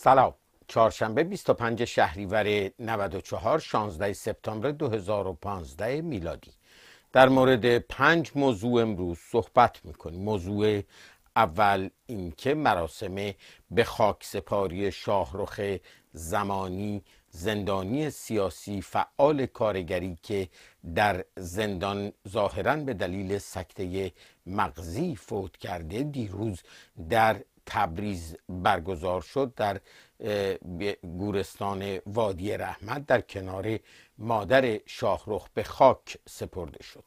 سلام چهارشنبه 25 شهریور 94 16 سپتامبر 2015 میلادی در مورد پنج موضوع امروز صحبت میکنیم موضوع اول اینکه مراسم به خاک سپاری شاهرخ زمانی زندانی سیاسی فعال کارگری که در زندان ظاهرا به دلیل سکته مغزی فوت کرده دیروز در تبریز برگزار شد در گورستان وادی رحمت در کنار مادر شاهرخ به خاک سپرده شد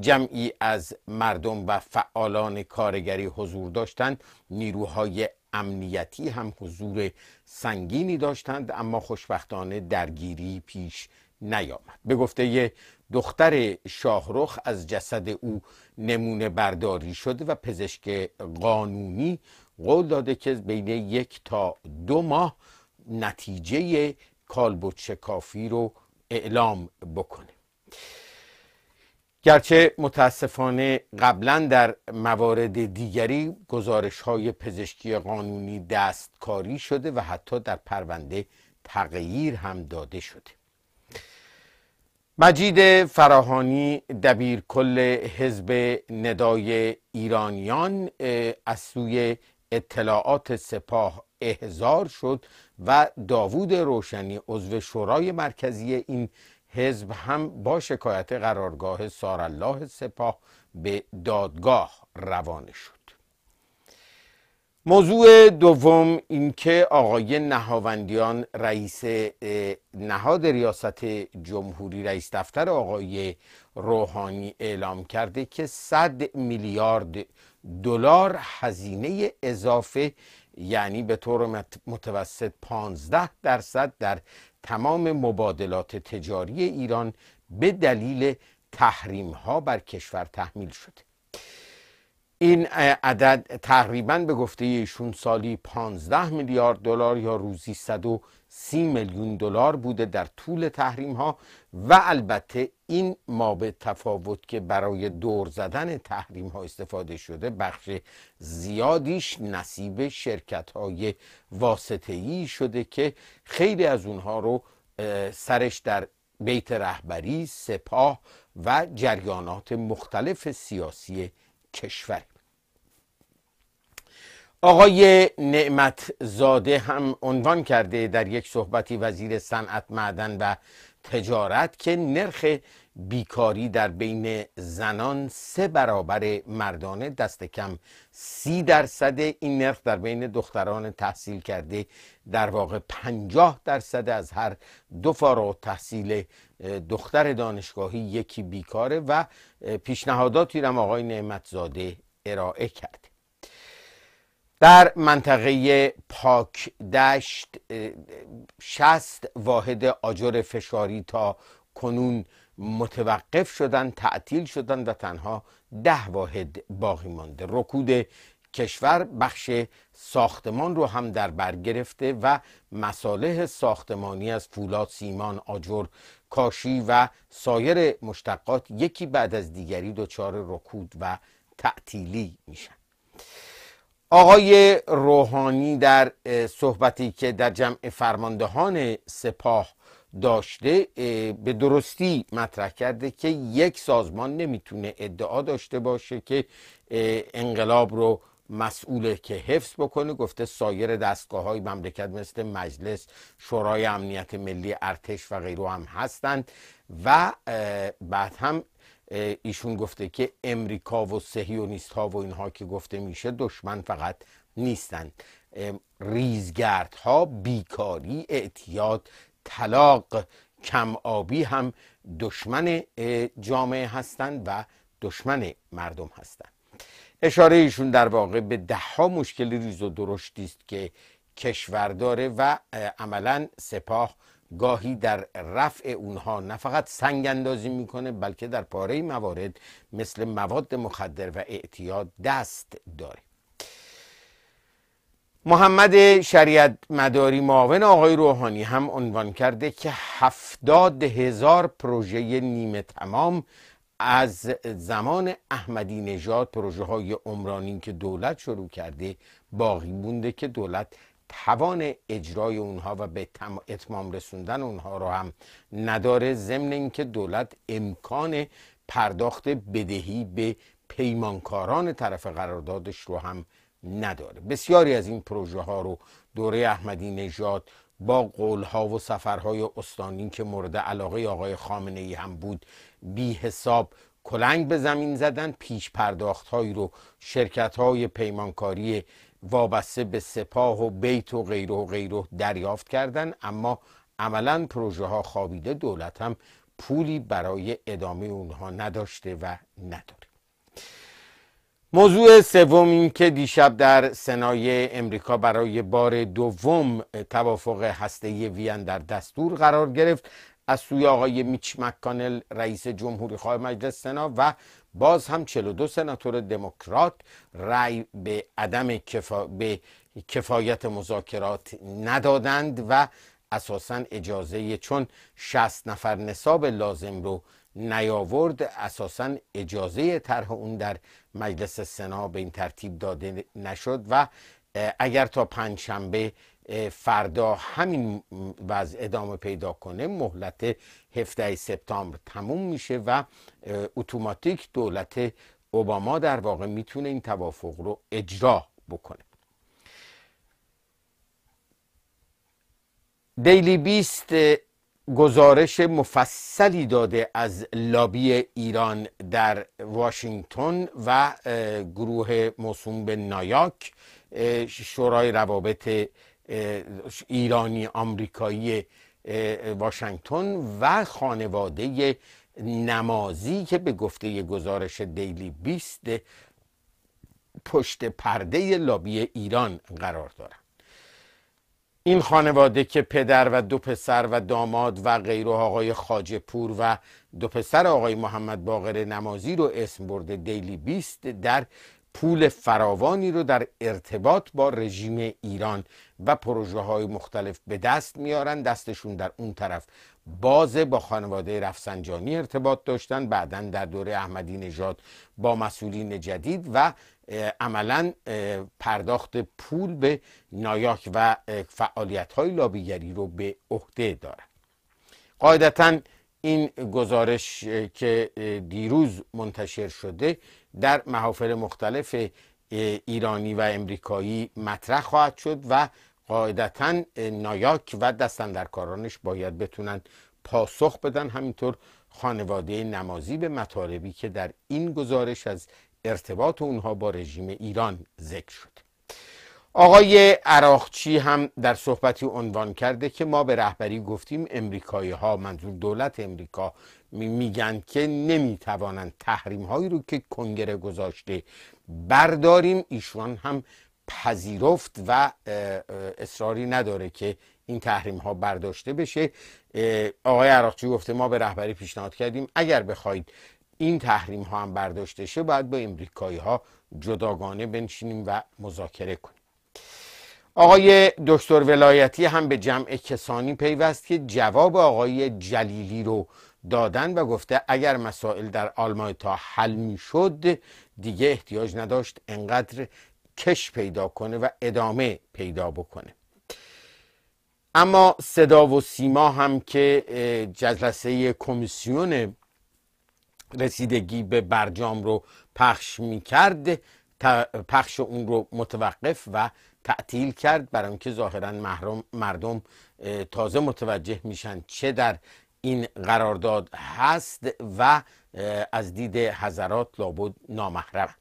جمعی از مردم و فعالان کارگری حضور داشتند نیروهای امنیتی هم حضور سنگینی داشتند اما خوشبختانه درگیری پیش نیامد به گفته دختر شاهرخ از جسد او نمونه برداری شده و پزشک قانونی قول داده که بین یک تا دو ماه نتیجه کالبد کافی رو اعلام بکنه گرچه متاسفانه قبلا در موارد دیگری گزارش های پزشکی قانونی دستکاری شده و حتی در پرونده تغییر هم داده شده مجید فراهانی دبیر کل حزب ندای ایرانیان از سوی اطلاعات سپاه احضار شد و داوود روشنی عضو شورای مرکزی این حزب هم با شکایت قرارگاه سارالله سپاه به دادگاه روانه شد موضوع دوم اینکه آقای نهاوندیان رئیس نهاد ریاست جمهوری رئیس دفتر آقای روحانی اعلام کرده که 100 میلیارد دلار هزینه اضافه یعنی به طور متوسط 15 درصد در تمام مبادلات تجاری ایران به دلیل تحریم ها بر کشور تحمیل شده این عدد تقریبا به گفته ایشون سالی 15 میلیارد دلار یا روزی 130 میلیون دلار بوده در طول تحریم ها و البته این ما به تفاوت که برای دور زدن تحریم ها استفاده شده بخش زیادیش نصیب شرکت های واسطه شده که خیلی از اونها رو سرش در بیت رهبری، سپاه و جریانات مختلف سیاسی کشور آقای نعمت زاده هم عنوان کرده در یک صحبتی وزیر صنعت معدن و تجارت که نرخ بیکاری در بین زنان سه برابر مردانه دست کم سی درصد این نرخ در بین دختران تحصیل کرده در واقع پنجاه درصد از هر دو فارغ تحصیل دختر دانشگاهی یکی بیکاره و پیشنهاداتی هم آقای زاده ارائه کرده در منطقه پاک دشت شست واحد آجر فشاری تا کنون متوقف شدن تعطیل شدن و تنها ده واحد باقی مانده رکود کشور بخش ساختمان رو هم در بر گرفته و مصالح ساختمانی از فولاد سیمان آجر کاشی و سایر مشتقات یکی بعد از دیگری دچار رکود و تعطیلی میشن آقای روحانی در صحبتی که در جمع فرماندهان سپاه داشته به درستی مطرح کرده که یک سازمان نمیتونه ادعا داشته باشه که انقلاب رو مسئوله که حفظ بکنه گفته سایر دستگاه های مملکت مثل مجلس شورای امنیت ملی ارتش و غیره هم هستند و بعد هم ایشون گفته که امریکا و سهیونیست ها و اینها که گفته میشه دشمن فقط نیستند ریزگرد ها بیکاری اعتیاد طلاق کم آبی هم دشمن جامعه هستند و دشمن مردم هستند اشاره ایشون در واقع به دهها مشکل ریز و درشتی است که کشور داره و عملا سپاه گاهی در رفع اونها نه فقط سنگ اندازی میکنه بلکه در پاره موارد مثل مواد مخدر و اعتیاد دست داره محمد شریعت مداری معاون آقای روحانی هم عنوان کرده که هفتاد هزار پروژه نیمه تمام از زمان احمدی نژاد پروژه های عمرانی که دولت شروع کرده باقی مونده که دولت توان اجرای اونها و به اتمام رسوندن اونها رو هم نداره ضمن اینکه دولت امکان پرداخت بدهی به پیمانکاران طرف قراردادش رو هم نداره بسیاری از این پروژه ها رو دوره احمدی نژاد با ها و سفرهای استانی که مورد علاقه آقای خامنه ای هم بود بی حساب کلنگ به زمین زدن پیش پرداخت های رو شرکت های پیمانکاری وابسته به سپاه و بیت و غیره و غیره دریافت کردن اما عملا پروژه ها خوابیده دولت هم پولی برای ادامه اونها نداشته و نداره موضوع سوم این که دیشب در سنای امریکا برای بار دوم توافق هسته وین در دستور قرار گرفت از سوی آقای میچ مکانل رئیس جمهوری خواه مجلس سنا و باز هم 42 سناتور دموکرات رأی به عدم به کفایت مذاکرات ندادند و اساسا اجازه چون 60 نفر نصاب لازم رو نیاورد اساسا اجازه طرح اون در مجلس سنا به این ترتیب داده نشد و اگر تا پنجشنبه فردا همین وضع ادامه پیدا کنه مهلت 17 سپتامبر تموم میشه و اتوماتیک دولت اوباما در واقع میتونه این توافق رو اجرا بکنه دیلی بیست گزارش مفصلی داده از لابی ایران در واشنگتن و گروه موسوم به نایاک شورای روابط ایرانی آمریکایی واشنگتن و خانواده نمازی که به گفته گزارش دیلی بیست پشت پرده لابی ایران قرار دارند این خانواده که پدر و دو پسر و داماد و غیره آقای خاجه پور و دو پسر آقای محمد باقر نمازی رو اسم برده دیلی بیست در پول فراوانی رو در ارتباط با رژیم ایران و پروژه های مختلف به دست میارن دستشون در اون طرف بازه با خانواده رفسنجانی ارتباط داشتن بعدا در دوره احمدی نژاد با مسئولین جدید و عملا پرداخت پول به نایاک و فعالیت های لابیگری رو به عهده دارن قاعدتا این گزارش که دیروز منتشر شده در محافل مختلف ایرانی و امریکایی مطرح خواهد شد و قاعدتا نایاک و دستندرکارانش باید بتونن پاسخ بدن همینطور خانواده نمازی به مطالبی که در این گزارش از ارتباط اونها با رژیم ایران ذکر شده آقای عراقچی هم در صحبتی عنوان کرده که ما به رهبری گفتیم امریکایی ها منظور دولت امریکا میگن که نمیتوانند تحریم هایی رو که کنگره گذاشته برداریم ایشون هم پذیرفت و اصراری نداره که این تحریم ها برداشته بشه آقای عراقچی گفته ما به رهبری پیشنهاد کردیم اگر بخواید این تحریم ها هم برداشته شه باید با امریکایی ها جداگانه بنشینیم و مذاکره کنیم آقای دکتر ولایتی هم به جمع کسانی پیوست که جواب آقای جلیلی رو دادن و گفته اگر مسائل در آلمان تا حل می شد دیگه احتیاج نداشت انقدر کش پیدا کنه و ادامه پیدا بکنه اما صدا و سیما هم که جلسه کمیسیون رسیدگی به برجام رو پخش می کرد پخش اون رو متوقف و تعطیل کرد برای اینکه ظاهرا مردم تازه متوجه میشن چه در این قرارداد هست و از دید حضرات لابد نامحرم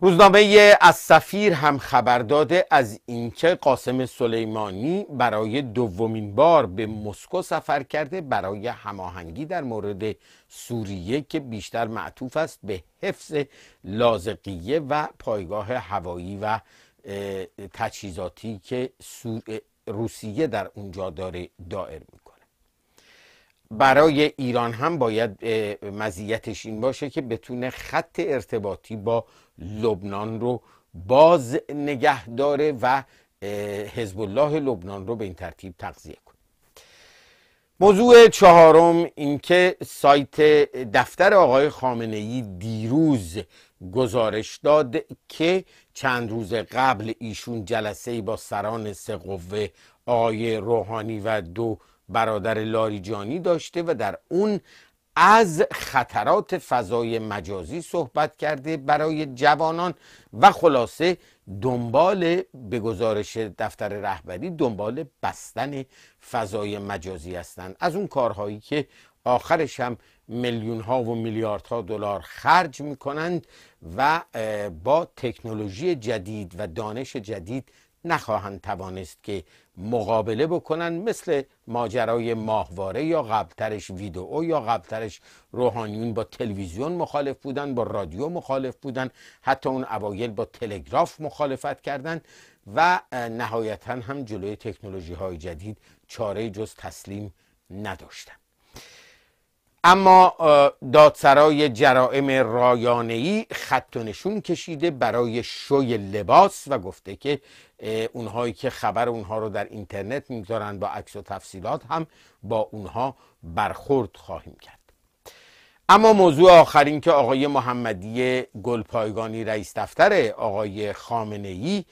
روزنامه از سفیر هم خبر داده از اینکه قاسم سلیمانی برای دومین بار به مسکو سفر کرده برای هماهنگی در مورد سوریه که بیشتر معطوف است به حفظ لازقیه و پایگاه هوایی و تجهیزاتی که روسیه در اونجا داره دائر میکنه برای ایران هم باید مزیتش این باشه که بتونه خط ارتباطی با لبنان رو باز نگه داره و حزب الله لبنان رو به این ترتیب تغذیه کنه موضوع چهارم اینکه سایت دفتر آقای خامنه ای دیروز گزارش داد که چند روز قبل ایشون جلسه با سران سه قوه آقای روحانی و دو برادر لاریجانی داشته و در اون از خطرات فضای مجازی صحبت کرده برای جوانان و خلاصه دنبال به گزارش دفتر رهبری دنبال بستن فضای مجازی هستند از اون کارهایی که آخرش هم میلیون ها و میلیاردها دلار خرج می کنند و با تکنولوژی جدید و دانش جدید نخواهند توانست که مقابله بکنن مثل ماجرای ماهواره یا قبلترش ویدئو یا قبلترش روحانیون با تلویزیون مخالف بودن با رادیو مخالف بودن حتی اون اوایل با تلگراف مخالفت کردند و نهایتا هم جلوی تکنولوژی های جدید چاره جز تسلیم نداشتن اما دادسرای جرائم رایانه‌ای خط و نشون کشیده برای شوی لباس و گفته که اونهایی که خبر اونها رو در اینترنت میذارن با عکس و تفصیلات هم با اونها برخورد خواهیم کرد اما موضوع آخرین که آقای محمدی گلپایگانی رئیس دفتر آقای خامنه ای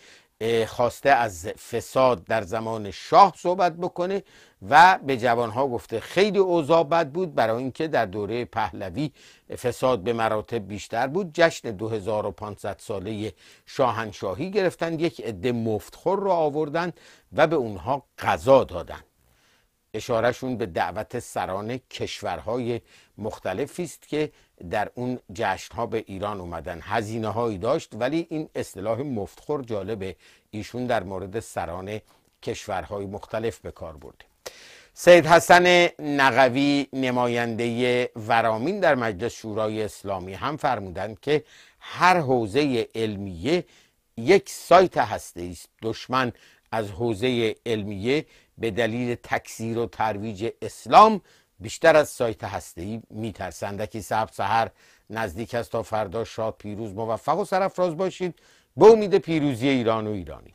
خواسته از فساد در زمان شاه صحبت بکنه و به جوانها گفته خیلی اوضاع بد بود برای اینکه در دوره پهلوی فساد به مراتب بیشتر بود جشن 2500 ساله شاهنشاهی گرفتند یک عده مفتخور را آوردند و به اونها غذا دادند اشارهشون به دعوت سران کشورهای مختلفی است که در اون جشنها به ایران اومدن هزینه هایی داشت ولی این اصطلاح مفتخور جالبه ایشون در مورد سران کشورهای مختلف به کار برده سید حسن نقوی نماینده ورامین در مجلس شورای اسلامی هم فرمودند که هر حوزه علمیه یک سایت هسته است دشمن از حوزه علمیه به دلیل تکثیر و ترویج اسلام بیشتر از سایت هسته‌ای میترسند که سب سهر نزدیک است تا فردا شاد پیروز موفق و سرفراز باشید به امید پیروزی ایران و ایرانی